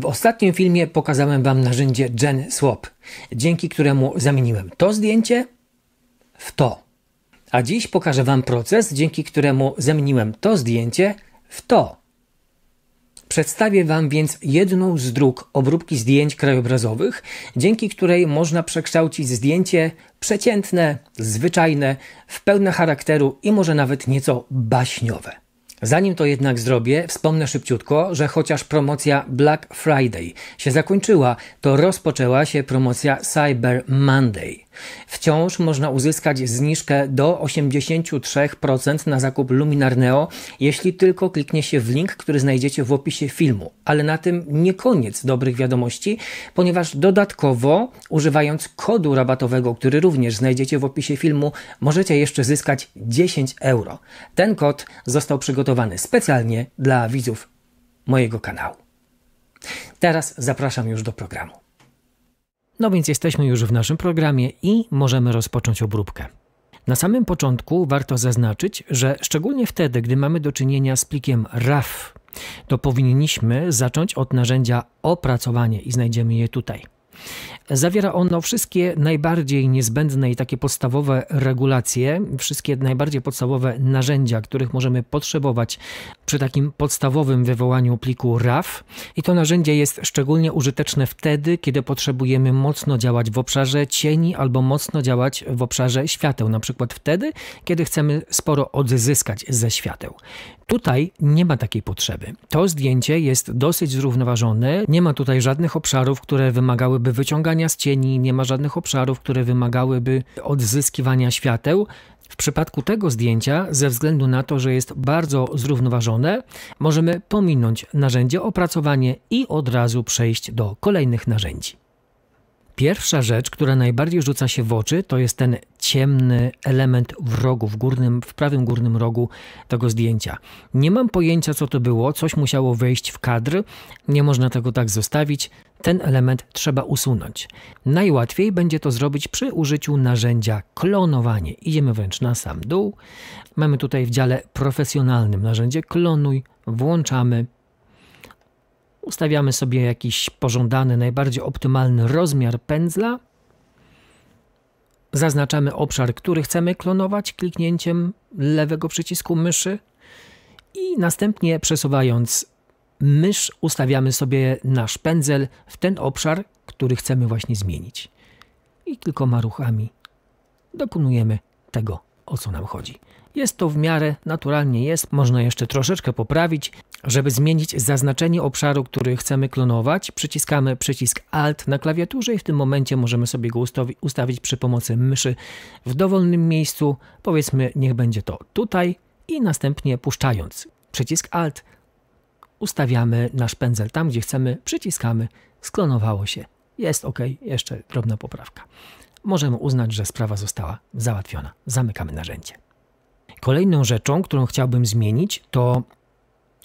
W ostatnim filmie pokazałem Wam narzędzie GenSwap, dzięki któremu zamieniłem to zdjęcie w to. A dziś pokażę Wam proces, dzięki któremu zamieniłem to zdjęcie w to. Przedstawię Wam więc jedną z dróg obróbki zdjęć krajobrazowych, dzięki której można przekształcić zdjęcie przeciętne, zwyczajne, w pełne charakteru i może nawet nieco baśniowe. Zanim to jednak zrobię, wspomnę szybciutko, że chociaż promocja Black Friday się zakończyła, to rozpoczęła się promocja Cyber Monday. Wciąż można uzyskać zniżkę do 83% na zakup Luminar Neo, jeśli tylko kliknie się w link, który znajdziecie w opisie filmu. Ale na tym nie koniec dobrych wiadomości, ponieważ dodatkowo używając kodu rabatowego, który również znajdziecie w opisie filmu, możecie jeszcze zyskać 10 euro. Ten kod został przygotowany przygotowany specjalnie dla widzów mojego kanału. Teraz zapraszam już do programu. No więc jesteśmy już w naszym programie i możemy rozpocząć obróbkę. Na samym początku warto zaznaczyć, że szczególnie wtedy, gdy mamy do czynienia z plikiem RAF, to powinniśmy zacząć od narzędzia opracowanie i znajdziemy je tutaj. Zawiera ono wszystkie najbardziej niezbędne i takie podstawowe regulacje, wszystkie najbardziej podstawowe narzędzia, których możemy potrzebować przy takim podstawowym wywołaniu pliku RAW. I to narzędzie jest szczególnie użyteczne wtedy, kiedy potrzebujemy mocno działać w obszarze cieni albo mocno działać w obszarze świateł, na przykład wtedy, kiedy chcemy sporo odzyskać ze świateł. Tutaj nie ma takiej potrzeby. To zdjęcie jest dosyć zrównoważone, nie ma tutaj żadnych obszarów, które wymagałyby jakby wyciągania z cieni, nie ma żadnych obszarów, które wymagałyby odzyskiwania świateł. W przypadku tego zdjęcia, ze względu na to, że jest bardzo zrównoważone, możemy pominąć narzędzie opracowanie i od razu przejść do kolejnych narzędzi. Pierwsza rzecz, która najbardziej rzuca się w oczy, to jest ten ciemny element w rogu, w, górnym, w prawym górnym rogu tego zdjęcia. Nie mam pojęcia, co to było, coś musiało wejść w kadr, nie można tego tak zostawić. Ten element trzeba usunąć. Najłatwiej będzie to zrobić przy użyciu narzędzia klonowanie. Idziemy wręcz na sam dół. Mamy tutaj w dziale profesjonalnym narzędzie klonuj, włączamy Ustawiamy sobie jakiś pożądany, najbardziej optymalny rozmiar pędzla. Zaznaczamy obszar, który chcemy klonować kliknięciem lewego przycisku myszy i następnie przesuwając mysz ustawiamy sobie nasz pędzel w ten obszar, który chcemy właśnie zmienić. I kilkoma ruchami dokonujemy tego, o co nam chodzi. Jest to w miarę naturalnie jest, można jeszcze troszeczkę poprawić. Żeby zmienić zaznaczenie obszaru, który chcemy klonować, przyciskamy przycisk Alt na klawiaturze i w tym momencie możemy sobie go ustawić przy pomocy myszy w dowolnym miejscu. Powiedzmy, niech będzie to tutaj i następnie puszczając przycisk Alt ustawiamy nasz pędzel tam, gdzie chcemy, przyciskamy, sklonowało się. Jest ok, jeszcze drobna poprawka. Możemy uznać, że sprawa została załatwiona. Zamykamy narzędzie. Kolejną rzeczą, którą chciałbym zmienić, to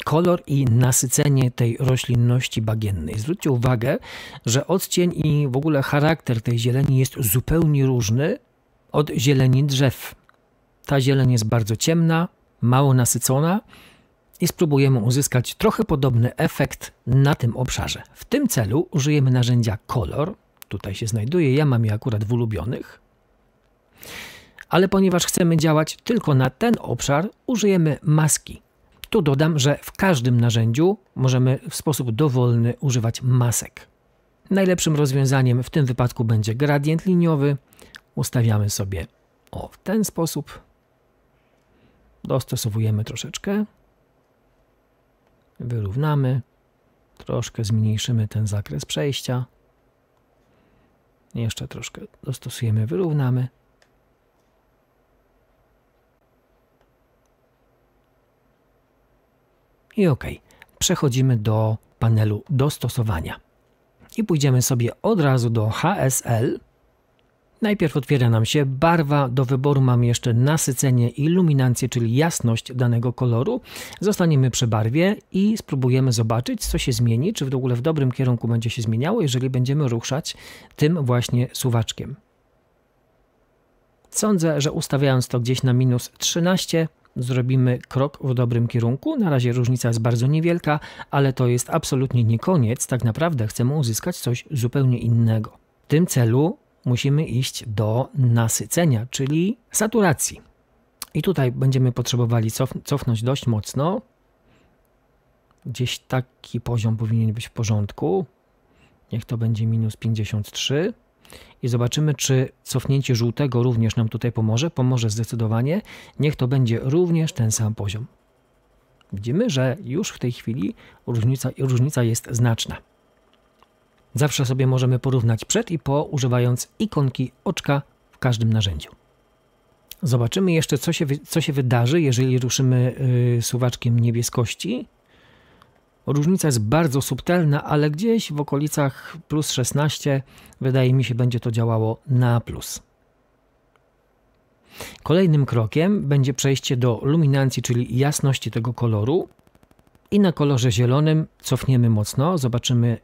kolor i nasycenie tej roślinności bagiennej. Zwróćcie uwagę, że odcień i w ogóle charakter tej zieleni jest zupełnie różny od zieleni drzew. Ta zieleń jest bardzo ciemna, mało nasycona i spróbujemy uzyskać trochę podobny efekt na tym obszarze. W tym celu użyjemy narzędzia kolor. Tutaj się znajduje, ja mam je akurat w ulubionych ale ponieważ chcemy działać tylko na ten obszar, użyjemy maski. Tu dodam, że w każdym narzędziu możemy w sposób dowolny używać masek. Najlepszym rozwiązaniem w tym wypadku będzie gradient liniowy. Ustawiamy sobie o w ten sposób. Dostosowujemy troszeczkę. Wyrównamy. Troszkę zmniejszymy ten zakres przejścia. Jeszcze troszkę dostosujemy, wyrównamy. I OK, przechodzimy do panelu dostosowania. I pójdziemy sobie od razu do HSL. Najpierw otwiera nam się barwa, do wyboru mamy jeszcze nasycenie i luminancję, czyli jasność danego koloru. Zostaniemy przy barwie i spróbujemy zobaczyć, co się zmieni, czy w ogóle w dobrym kierunku będzie się zmieniało, jeżeli będziemy ruszać tym właśnie suwaczkiem. Sądzę, że ustawiając to gdzieś na minus 13, zrobimy krok w dobrym kierunku. Na razie różnica jest bardzo niewielka, ale to jest absolutnie nie koniec. Tak naprawdę chcemy uzyskać coś zupełnie innego. W tym celu musimy iść do nasycenia, czyli saturacji. I tutaj będziemy potrzebowali cof cofnąć dość mocno. Gdzieś taki poziom powinien być w porządku. Niech to będzie minus 53 i zobaczymy, czy cofnięcie żółtego również nam tutaj pomoże. Pomoże zdecydowanie. Niech to będzie również ten sam poziom. Widzimy, że już w tej chwili różnica, różnica jest znaczna. Zawsze sobie możemy porównać przed i po, używając ikonki oczka w każdym narzędziu. Zobaczymy jeszcze, co się, co się wydarzy, jeżeli ruszymy yy, suwaczkiem niebieskości Różnica jest bardzo subtelna, ale gdzieś w okolicach plus 16 wydaje mi się będzie to działało na plus. Kolejnym krokiem będzie przejście do luminancji, czyli jasności tego koloru. I na kolorze zielonym cofniemy mocno, zobaczymy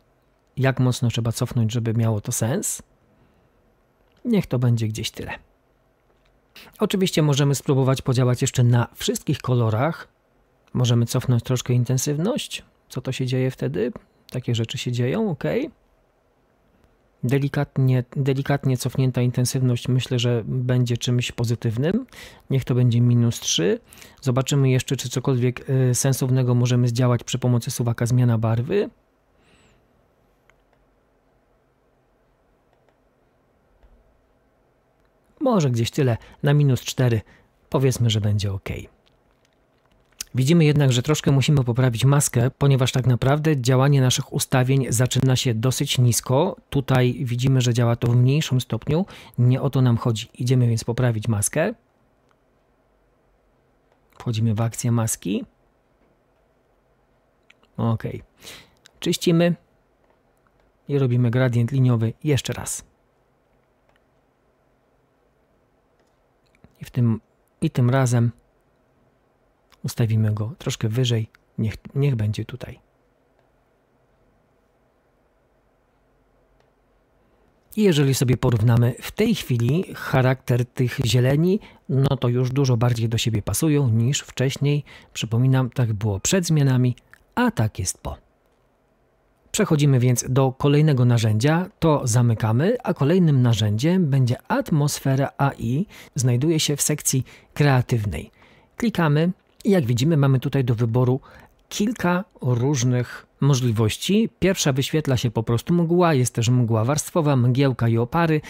jak mocno trzeba cofnąć, żeby miało to sens. Niech to będzie gdzieś tyle. Oczywiście możemy spróbować podziałać jeszcze na wszystkich kolorach. Możemy cofnąć troszkę intensywność, co to się dzieje wtedy? Takie rzeczy się dzieją, ok. Delikatnie, delikatnie cofnięta intensywność myślę, że będzie czymś pozytywnym. Niech to będzie minus 3. Zobaczymy jeszcze, czy cokolwiek y, sensownego możemy zdziałać przy pomocy suwaka zmiana barwy. Może gdzieś tyle, na minus 4 powiedzmy, że będzie ok. Widzimy jednak, że troszkę musimy poprawić maskę, ponieważ tak naprawdę działanie naszych ustawień zaczyna się dosyć nisko. Tutaj widzimy, że działa to w mniejszym stopniu. Nie o to nam chodzi. Idziemy więc poprawić maskę. Wchodzimy w akcję maski. Ok. Czyścimy i robimy gradient liniowy jeszcze raz. I, w tym, i tym razem Ustawimy go troszkę wyżej, niech, niech będzie tutaj. I jeżeli sobie porównamy w tej chwili charakter tych zieleni, no to już dużo bardziej do siebie pasują niż wcześniej. Przypominam, tak było przed zmianami, a tak jest po. Przechodzimy więc do kolejnego narzędzia, to zamykamy, a kolejnym narzędziem będzie atmosfera AI, znajduje się w sekcji kreatywnej. Klikamy i jak widzimy, mamy tutaj do wyboru kilka różnych możliwości. Pierwsza wyświetla się po prostu mgła, jest też mgła warstwowa, mgiełka i opary.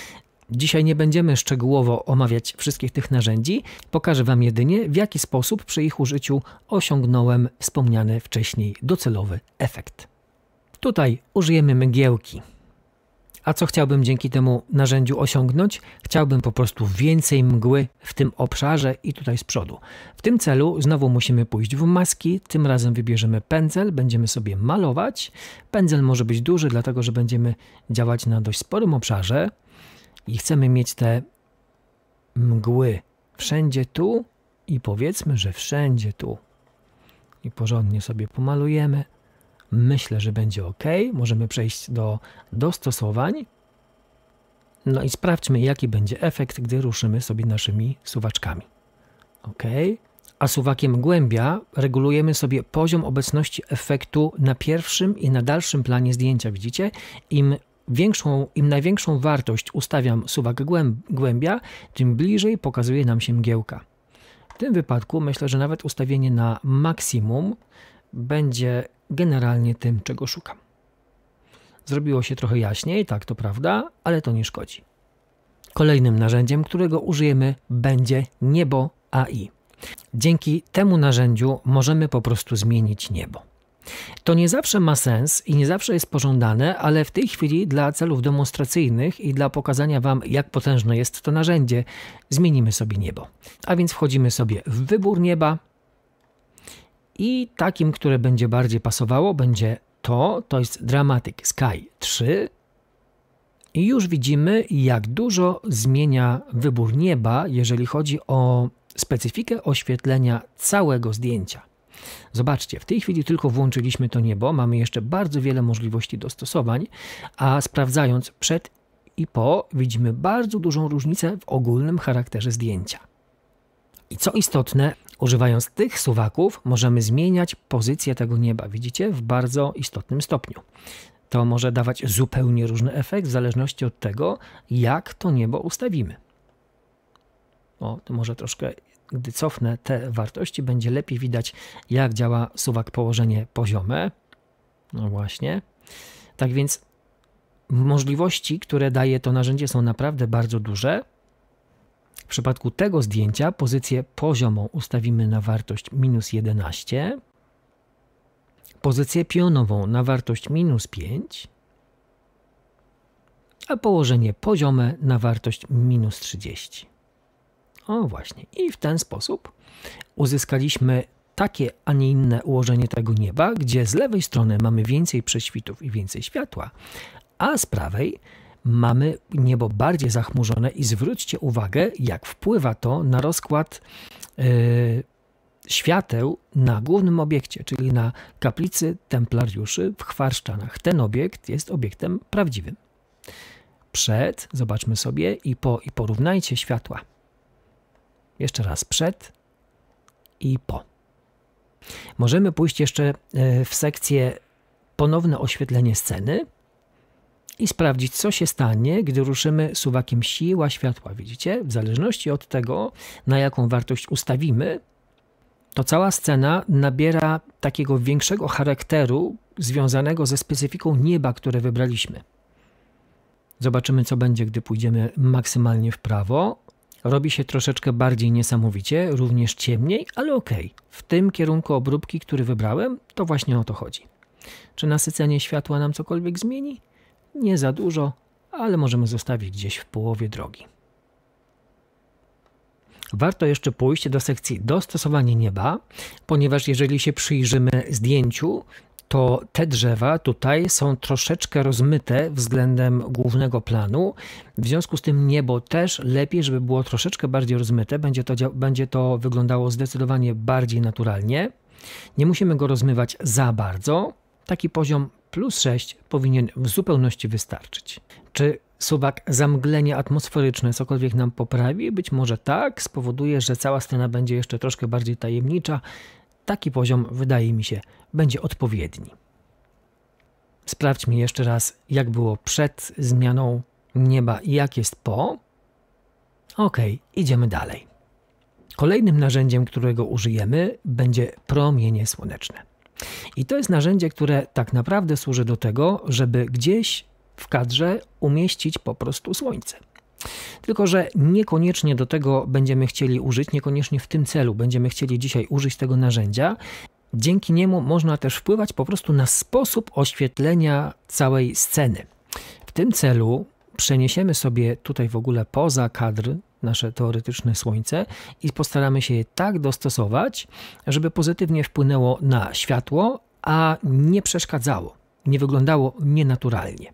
Dzisiaj nie będziemy szczegółowo omawiać wszystkich tych narzędzi. Pokażę Wam jedynie, w jaki sposób przy ich użyciu osiągnąłem wspomniany wcześniej docelowy efekt. Tutaj użyjemy mgiełki. A co chciałbym dzięki temu narzędziu osiągnąć? Chciałbym po prostu więcej mgły w tym obszarze i tutaj z przodu. W tym celu znowu musimy pójść w maski, tym razem wybierzemy pędzel, będziemy sobie malować. Pędzel może być duży, dlatego że będziemy działać na dość sporym obszarze i chcemy mieć te mgły wszędzie tu i powiedzmy, że wszędzie tu. I porządnie sobie pomalujemy. Myślę, że będzie ok. Możemy przejść do dostosowań. No i sprawdźmy, jaki będzie efekt, gdy ruszymy sobie naszymi suwaczkami. OK. A suwakiem głębia regulujemy sobie poziom obecności efektu na pierwszym i na dalszym planie zdjęcia. Widzicie? Im większą, im największą wartość ustawiam suwak głębia, tym bliżej pokazuje nam się mgiełka. W tym wypadku myślę, że nawet ustawienie na maksimum będzie generalnie tym, czego szukam. Zrobiło się trochę jaśniej, tak to prawda, ale to nie szkodzi. Kolejnym narzędziem, którego użyjemy, będzie niebo AI. Dzięki temu narzędziu możemy po prostu zmienić niebo. To nie zawsze ma sens i nie zawsze jest pożądane, ale w tej chwili dla celów demonstracyjnych i dla pokazania Wam, jak potężne jest to narzędzie, zmienimy sobie niebo. A więc wchodzimy sobie w wybór nieba, i takim, które będzie bardziej pasowało, będzie to, to jest Dramatic Sky 3. I już widzimy, jak dużo zmienia wybór nieba, jeżeli chodzi o specyfikę oświetlenia całego zdjęcia. Zobaczcie, w tej chwili tylko włączyliśmy to niebo, mamy jeszcze bardzo wiele możliwości dostosowań, a sprawdzając przed i po, widzimy bardzo dużą różnicę w ogólnym charakterze zdjęcia. I co istotne, używając tych suwaków możemy zmieniać pozycję tego nieba, widzicie, w bardzo istotnym stopniu. To może dawać zupełnie różny efekt w zależności od tego, jak to niebo ustawimy. O, to może troszkę, gdy cofnę te wartości, będzie lepiej widać, jak działa suwak położenie poziome. No właśnie. Tak więc możliwości, które daje to narzędzie, są naprawdę bardzo duże. W przypadku tego zdjęcia pozycję poziomą ustawimy na wartość minus 11, pozycję pionową na wartość minus 5, a położenie poziome na wartość minus 30. O właśnie. I w ten sposób uzyskaliśmy takie, a nie inne ułożenie tego nieba, gdzie z lewej strony mamy więcej prześwitów i więcej światła, a z prawej mamy niebo bardziej zachmurzone i zwróćcie uwagę, jak wpływa to na rozkład yy, świateł na głównym obiekcie, czyli na kaplicy templariuszy w Chwarszczanach. Ten obiekt jest obiektem prawdziwym. Przed, zobaczmy sobie i po i porównajcie światła. Jeszcze raz przed i po. Możemy pójść jeszcze e, w sekcję ponowne oświetlenie sceny i sprawdzić, co się stanie, gdy ruszymy suwakiem siła światła. Widzicie? W zależności od tego, na jaką wartość ustawimy, to cała scena nabiera takiego większego charakteru związanego ze specyfiką nieba, które wybraliśmy. Zobaczymy, co będzie, gdy pójdziemy maksymalnie w prawo. Robi się troszeczkę bardziej niesamowicie, również ciemniej, ale ok. W tym kierunku obróbki, który wybrałem, to właśnie o to chodzi. Czy nasycenie światła nam cokolwiek zmieni? Nie za dużo, ale możemy zostawić gdzieś w połowie drogi. Warto jeszcze pójść do sekcji dostosowanie nieba, ponieważ jeżeli się przyjrzymy zdjęciu, to te drzewa tutaj są troszeczkę rozmyte względem głównego planu. W związku z tym niebo też lepiej, żeby było troszeczkę bardziej rozmyte. Będzie to, będzie to wyglądało zdecydowanie bardziej naturalnie. Nie musimy go rozmywać za bardzo. Taki poziom plus 6 powinien w zupełności wystarczyć. Czy suwak zamglenie atmosferyczne cokolwiek nam poprawi? Być może tak, spowoduje, że cała scena będzie jeszcze troszkę bardziej tajemnicza. Taki poziom, wydaje mi się, będzie odpowiedni. Sprawdźmy jeszcze raz, jak było przed zmianą nieba i jak jest po. Ok, idziemy dalej. Kolejnym narzędziem, którego użyjemy, będzie promienie słoneczne. I to jest narzędzie, które tak naprawdę służy do tego, żeby gdzieś w kadrze umieścić po prostu słońce. Tylko, że niekoniecznie do tego będziemy chcieli użyć, niekoniecznie w tym celu będziemy chcieli dzisiaj użyć tego narzędzia. Dzięki niemu można też wpływać po prostu na sposób oświetlenia całej sceny. W tym celu przeniesiemy sobie tutaj w ogóle poza kadr nasze teoretyczne słońce i postaramy się je tak dostosować, żeby pozytywnie wpłynęło na światło, a nie przeszkadzało, nie wyglądało nienaturalnie.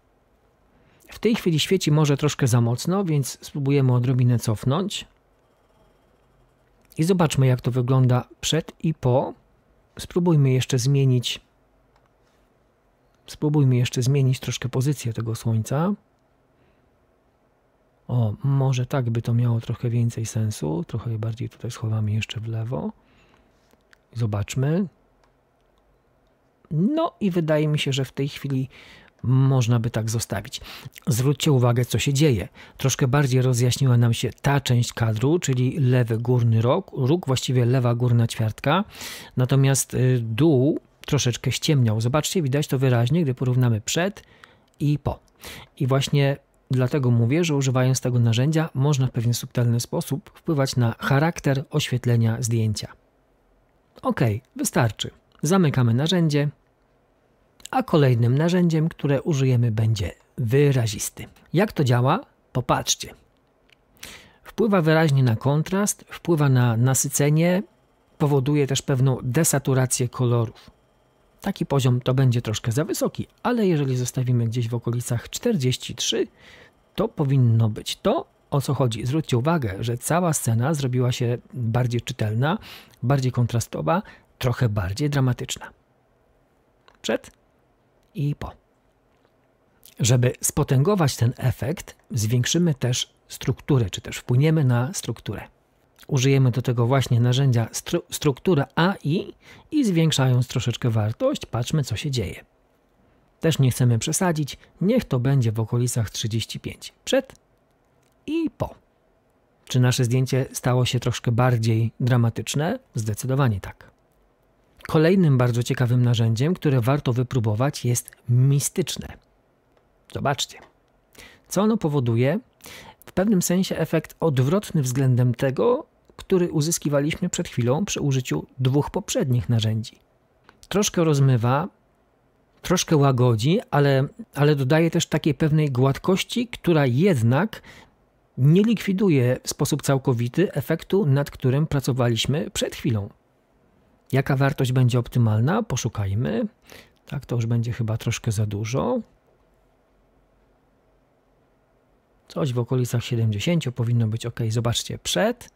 W tej chwili świeci może troszkę za mocno, więc spróbujemy odrobinę cofnąć. I zobaczmy, jak to wygląda przed i po. Spróbujmy jeszcze zmienić. Spróbujmy jeszcze zmienić troszkę pozycję tego słońca. O, może tak by to miało trochę więcej sensu. Trochę bardziej tutaj schowamy jeszcze w lewo. Zobaczmy. No i wydaje mi się, że w tej chwili można by tak zostawić. Zwróćcie uwagę, co się dzieje. Troszkę bardziej rozjaśniła nam się ta część kadru, czyli lewy górny róg, róg właściwie lewa górna ćwiartka, natomiast y, dół troszeczkę ściemniał. Zobaczcie, widać to wyraźnie, gdy porównamy przed i po. I właśnie Dlatego mówię, że używając tego narzędzia można w pewien subtelny sposób wpływać na charakter oświetlenia zdjęcia. Ok, wystarczy. Zamykamy narzędzie, a kolejnym narzędziem, które użyjemy będzie wyrazisty. Jak to działa? Popatrzcie. Wpływa wyraźnie na kontrast, wpływa na nasycenie, powoduje też pewną desaturację kolorów. Taki poziom to będzie troszkę za wysoki, ale jeżeli zostawimy gdzieś w okolicach 43, to powinno być to, o co chodzi. Zwróćcie uwagę, że cała scena zrobiła się bardziej czytelna, bardziej kontrastowa, trochę bardziej dramatyczna. Przed i po. Żeby spotęgować ten efekt, zwiększymy też strukturę, czy też wpłyniemy na strukturę użyjemy do tego właśnie narzędzia stru struktura AI i zwiększając troszeczkę wartość, patrzmy co się dzieje. Też nie chcemy przesadzić, niech to będzie w okolicach 35. Przed i po. Czy nasze zdjęcie stało się troszkę bardziej dramatyczne? Zdecydowanie tak. Kolejnym bardzo ciekawym narzędziem, które warto wypróbować, jest mistyczne. Zobaczcie. Co ono powoduje? W pewnym sensie efekt odwrotny względem tego, który uzyskiwaliśmy przed chwilą przy użyciu dwóch poprzednich narzędzi. Troszkę rozmywa, troszkę łagodzi, ale, ale dodaje też takiej pewnej gładkości, która jednak nie likwiduje w sposób całkowity efektu, nad którym pracowaliśmy przed chwilą. Jaka wartość będzie optymalna? Poszukajmy. Tak, to już będzie chyba troszkę za dużo. Coś w okolicach 70 powinno być ok. Zobaczcie, przed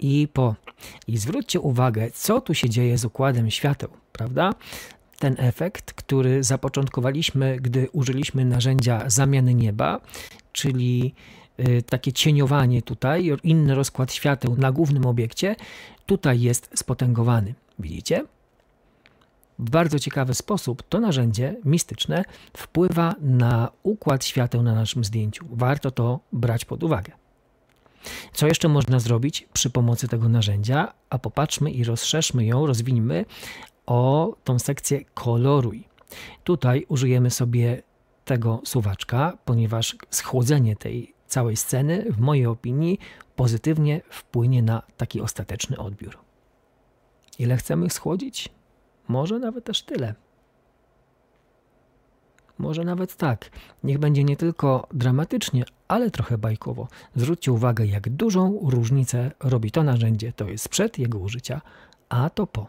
i po. I zwróćcie uwagę, co tu się dzieje z układem świateł, prawda? Ten efekt, który zapoczątkowaliśmy, gdy użyliśmy narzędzia zamiany nieba, czyli y, takie cieniowanie tutaj, inny rozkład świateł na głównym obiekcie, tutaj jest spotęgowany. Widzicie? W bardzo ciekawy sposób to narzędzie mistyczne wpływa na układ świateł na naszym zdjęciu. Warto to brać pod uwagę. Co jeszcze można zrobić przy pomocy tego narzędzia? A popatrzmy i rozszerzmy ją, rozwiniemy o tą sekcję koloruj. Tutaj użyjemy sobie tego suwaczka, ponieważ schłodzenie tej całej sceny, w mojej opinii, pozytywnie wpłynie na taki ostateczny odbiór. Ile chcemy schłodzić? Może nawet też tyle. Może nawet tak. Niech będzie nie tylko dramatycznie, ale trochę bajkowo. Zwróćcie uwagę, jak dużą różnicę robi to narzędzie. To jest przed jego użycia, a to po.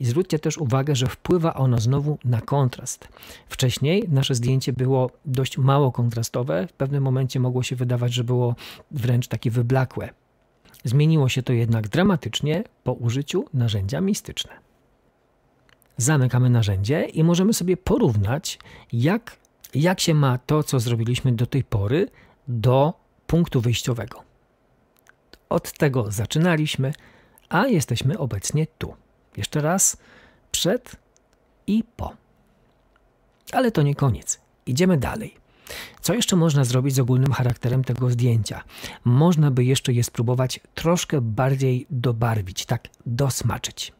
I zwróćcie też uwagę, że wpływa ono znowu na kontrast. Wcześniej nasze zdjęcie było dość mało kontrastowe, w pewnym momencie mogło się wydawać, że było wręcz takie wyblakłe. Zmieniło się to jednak dramatycznie po użyciu narzędzia mistyczne zamykamy narzędzie i możemy sobie porównać, jak, jak się ma to, co zrobiliśmy do tej pory, do punktu wyjściowego. Od tego zaczynaliśmy, a jesteśmy obecnie tu. Jeszcze raz przed i po. Ale to nie koniec. Idziemy dalej. Co jeszcze można zrobić z ogólnym charakterem tego zdjęcia? Można by jeszcze je spróbować troszkę bardziej dobarwić, tak dosmaczyć.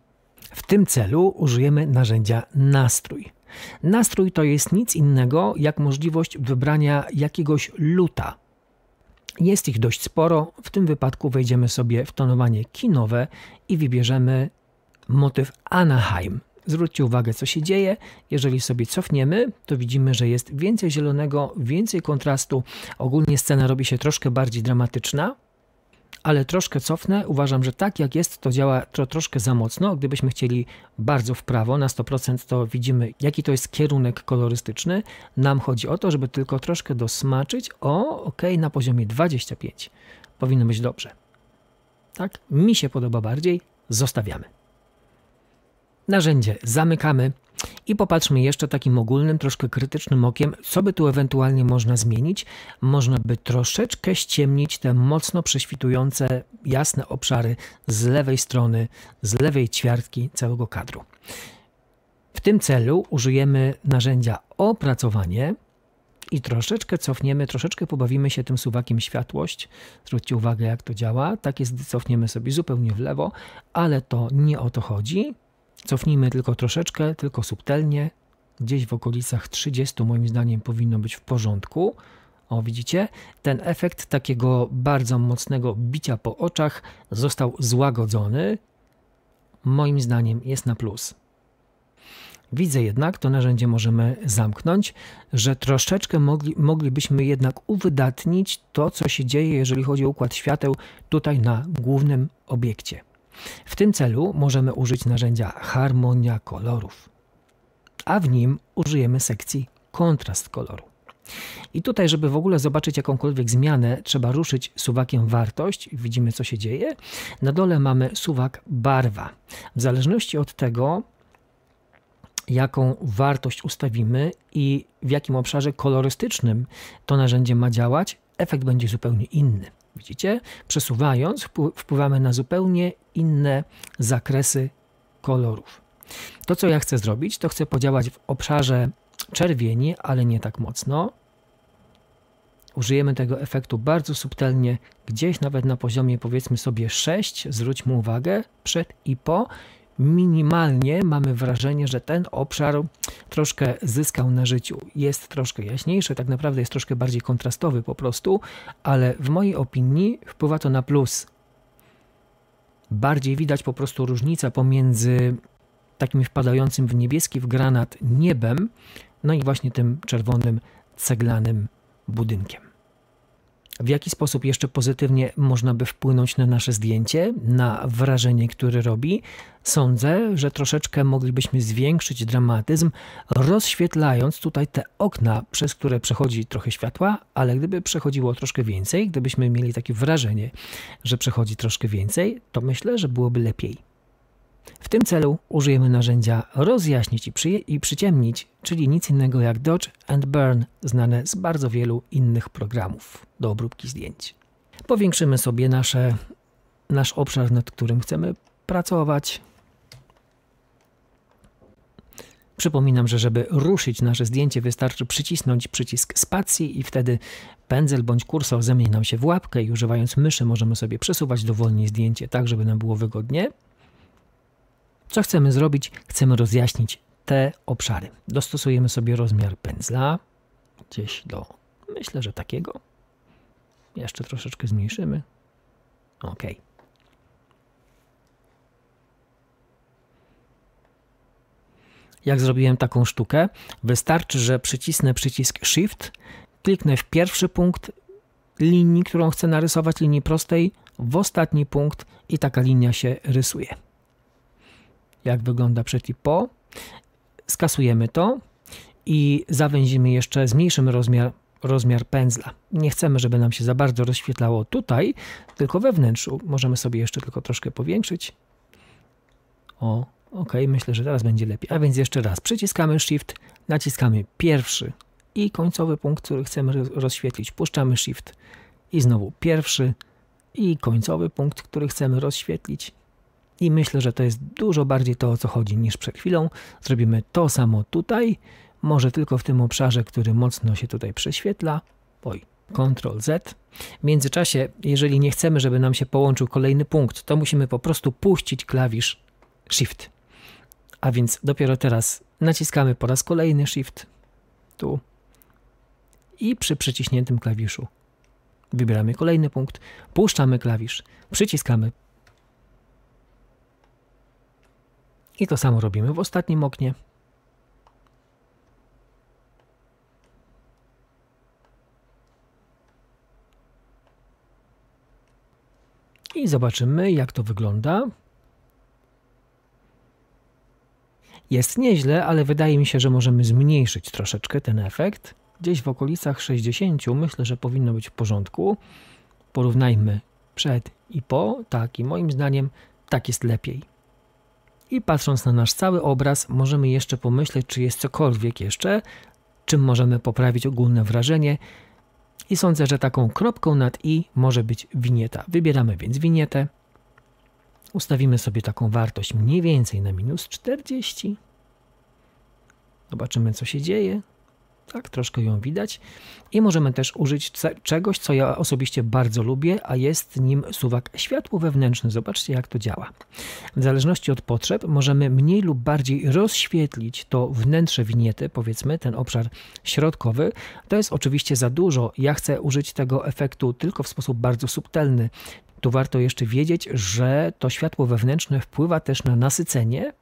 W tym celu użyjemy narzędzia nastrój. Nastrój to jest nic innego jak możliwość wybrania jakiegoś luta. Jest ich dość sporo, w tym wypadku wejdziemy sobie w tonowanie kinowe i wybierzemy motyw Anaheim. Zwróćcie uwagę, co się dzieje. Jeżeli sobie cofniemy, to widzimy, że jest więcej zielonego, więcej kontrastu. Ogólnie scena robi się troszkę bardziej dramatyczna ale troszkę cofnę. Uważam, że tak jak jest, to działa tro, troszkę za mocno. Gdybyśmy chcieli bardzo w prawo, na 100%, to widzimy, jaki to jest kierunek kolorystyczny. Nam chodzi o to, żeby tylko troszkę dosmaczyć. O, ok, na poziomie 25 powinno być dobrze. Tak, mi się podoba bardziej, zostawiamy. Narzędzie zamykamy. I popatrzmy jeszcze takim ogólnym, troszkę krytycznym okiem, co by tu ewentualnie można zmienić. Można by troszeczkę ściemnić te mocno prześwitujące, jasne obszary z lewej strony, z lewej ćwiartki całego kadru. W tym celu użyjemy narzędzia opracowanie i troszeczkę cofniemy, troszeczkę pobawimy się tym suwakiem światłość. Zwróćcie uwagę, jak to działa. Tak jest, gdy cofniemy sobie zupełnie w lewo, ale to nie o to chodzi. Cofnijmy tylko troszeczkę, tylko subtelnie. Gdzieś w okolicach 30 moim zdaniem powinno być w porządku. O, widzicie? Ten efekt takiego bardzo mocnego bicia po oczach został złagodzony. Moim zdaniem jest na plus. Widzę jednak, to narzędzie możemy zamknąć, że troszeczkę mogli, moglibyśmy jednak uwydatnić to, co się dzieje, jeżeli chodzi o układ świateł tutaj na głównym obiekcie. W tym celu możemy użyć narzędzia harmonia kolorów, a w nim użyjemy sekcji kontrast koloru. I tutaj, żeby w ogóle zobaczyć jakąkolwiek zmianę, trzeba ruszyć suwakiem wartość. Widzimy, co się dzieje. Na dole mamy suwak barwa. W zależności od tego, jaką wartość ustawimy i w jakim obszarze kolorystycznym to narzędzie ma działać, efekt będzie zupełnie inny. Widzicie? Przesuwając wpływamy na zupełnie inne zakresy kolorów. To, co ja chcę zrobić, to chcę podziałać w obszarze czerwieni, ale nie tak mocno. Użyjemy tego efektu bardzo subtelnie, gdzieś nawet na poziomie powiedzmy sobie 6, zwróćmy uwagę, przed i po minimalnie mamy wrażenie, że ten obszar troszkę zyskał na życiu. Jest troszkę jaśniejszy, tak naprawdę jest troszkę bardziej kontrastowy po prostu, ale w mojej opinii wpływa to na plus. Bardziej widać po prostu różnica pomiędzy takim wpadającym w niebieski w granat niebem, no i właśnie tym czerwonym ceglanym budynkiem w jaki sposób jeszcze pozytywnie można by wpłynąć na nasze zdjęcie, na wrażenie, które robi, sądzę, że troszeczkę moglibyśmy zwiększyć dramatyzm, rozświetlając tutaj te okna, przez które przechodzi trochę światła, ale gdyby przechodziło troszkę więcej, gdybyśmy mieli takie wrażenie, że przechodzi troszkę więcej, to myślę, że byłoby lepiej. W tym celu użyjemy narzędzia rozjaśnić i, i, przyciemnić, czyli nic innego jak Dodge and Burn, znane z bardzo wielu innych programów do obróbki zdjęć. Powiększymy sobie nasze, nasz obszar, nad którym chcemy pracować. Przypominam, że żeby ruszyć nasze zdjęcie wystarczy przycisnąć przycisk spacji i wtedy pędzel bądź kursor zamieni nam się w łapkę i używając myszy możemy sobie przesuwać dowolnie zdjęcie tak, żeby nam było wygodnie. Co chcemy zrobić? Chcemy rozjaśnić te obszary. Dostosujemy sobie rozmiar pędzla gdzieś do, myślę, że takiego. Jeszcze troszeczkę zmniejszymy. Ok. Jak zrobiłem taką sztukę? Wystarczy, że przycisnę przycisk Shift, kliknę w pierwszy punkt linii, którą chcę narysować, linii prostej, w ostatni punkt i taka linia się rysuje jak wygląda przed i po. Skasujemy to i zawęzimy jeszcze, zmniejszymy rozmiar, rozmiar pędzla. Nie chcemy, żeby nam się za bardzo rozświetlało tutaj, tylko we wnętrzu. Możemy sobie jeszcze tylko troszkę powiększyć. O, ok, myślę, że teraz będzie lepiej. A więc jeszcze raz przyciskamy Shift, naciskamy pierwszy i końcowy punkt, który chcemy rozświetlić. Puszczamy Shift i znowu pierwszy i końcowy punkt, który chcemy rozświetlić. I myślę, że to jest dużo bardziej to, o co chodzi niż przed chwilą. Zrobimy to samo tutaj, może tylko w tym obszarze, który mocno się tutaj prześwietla. Oj, Ctrl Z. W międzyczasie, jeżeli nie chcemy, żeby nam się połączył kolejny punkt, to musimy po prostu puścić klawisz Shift. A więc dopiero teraz naciskamy po raz kolejny Shift tu i przy przyciśniętym klawiszu wybieramy kolejny punkt, puszczamy klawisz, przyciskamy I to samo robimy w ostatnim oknie. I zobaczymy, jak to wygląda. Jest nieźle, ale wydaje mi się, że możemy zmniejszyć troszeczkę ten efekt. Gdzieś w okolicach 60 myślę, że powinno być w porządku. Porównajmy przed i po. Tak, i moim zdaniem tak jest lepiej. I patrząc na nasz cały obraz, możemy jeszcze pomyśleć, czy jest cokolwiek jeszcze, czym możemy poprawić ogólne wrażenie. I sądzę, że taką kropką nad i może być winieta. Wybieramy więc winietę. Ustawimy sobie taką wartość mniej więcej na minus 40. Zobaczymy, co się dzieje tak troszkę ją widać. I możemy też użyć czegoś, co ja osobiście bardzo lubię, a jest nim suwak światło wewnętrzne. Zobaczcie, jak to działa. W zależności od potrzeb możemy mniej lub bardziej rozświetlić to wnętrze winiety, powiedzmy ten obszar środkowy. To jest oczywiście za dużo. Ja chcę użyć tego efektu tylko w sposób bardzo subtelny. Tu warto jeszcze wiedzieć, że to światło wewnętrzne wpływa też na nasycenie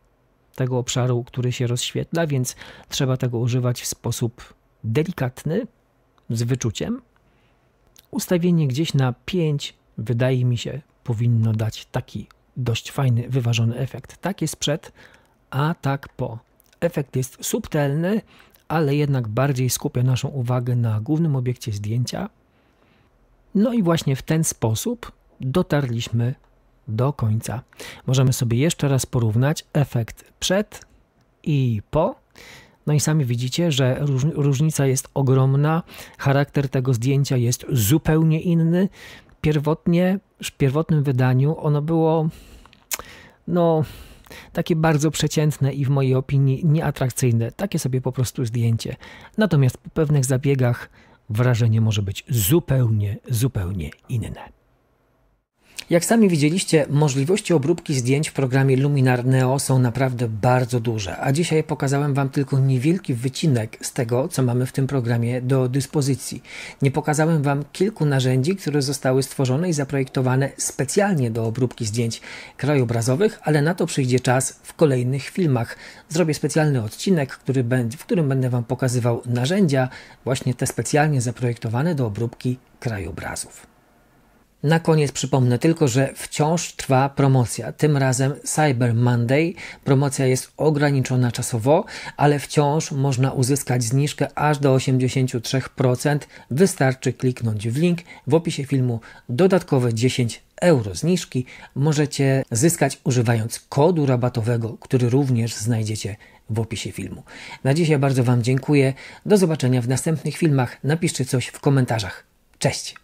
tego obszaru, który się rozświetla, więc trzeba tego używać w sposób delikatny, z wyczuciem. Ustawienie gdzieś na 5 wydaje mi się powinno dać taki dość fajny, wyważony efekt. Tak jest przed, a tak po. Efekt jest subtelny, ale jednak bardziej skupia naszą uwagę na głównym obiekcie zdjęcia. No i właśnie w ten sposób dotarliśmy do końca. Możemy sobie jeszcze raz porównać efekt przed i po. No i sami widzicie, że różnica jest ogromna, charakter tego zdjęcia jest zupełnie inny. Pierwotnie, w pierwotnym wydaniu ono było no takie bardzo przeciętne i w mojej opinii nieatrakcyjne. Takie sobie po prostu zdjęcie. Natomiast po pewnych zabiegach wrażenie może być zupełnie, zupełnie inne. Jak sami widzieliście, możliwości obróbki zdjęć w programie Luminar Neo są naprawdę bardzo duże, a dzisiaj pokazałem Wam tylko niewielki wycinek z tego, co mamy w tym programie do dyspozycji. Nie pokazałem Wam kilku narzędzi, które zostały stworzone i zaprojektowane specjalnie do obróbki zdjęć krajobrazowych, ale na to przyjdzie czas w kolejnych filmach. Zrobię specjalny odcinek, który będzie, w którym będę Wam pokazywał narzędzia, właśnie te specjalnie zaprojektowane do obróbki krajobrazów. Na koniec przypomnę tylko, że wciąż trwa promocja, tym razem Cyber Monday. Promocja jest ograniczona czasowo, ale wciąż można uzyskać zniżkę aż do 83%. Wystarczy kliknąć w link w opisie filmu dodatkowe 10 euro zniżki. Możecie zyskać używając kodu rabatowego, który również znajdziecie w opisie filmu. Na dzisiaj bardzo Wam dziękuję. Do zobaczenia w następnych filmach. Napiszcie coś w komentarzach. Cześć!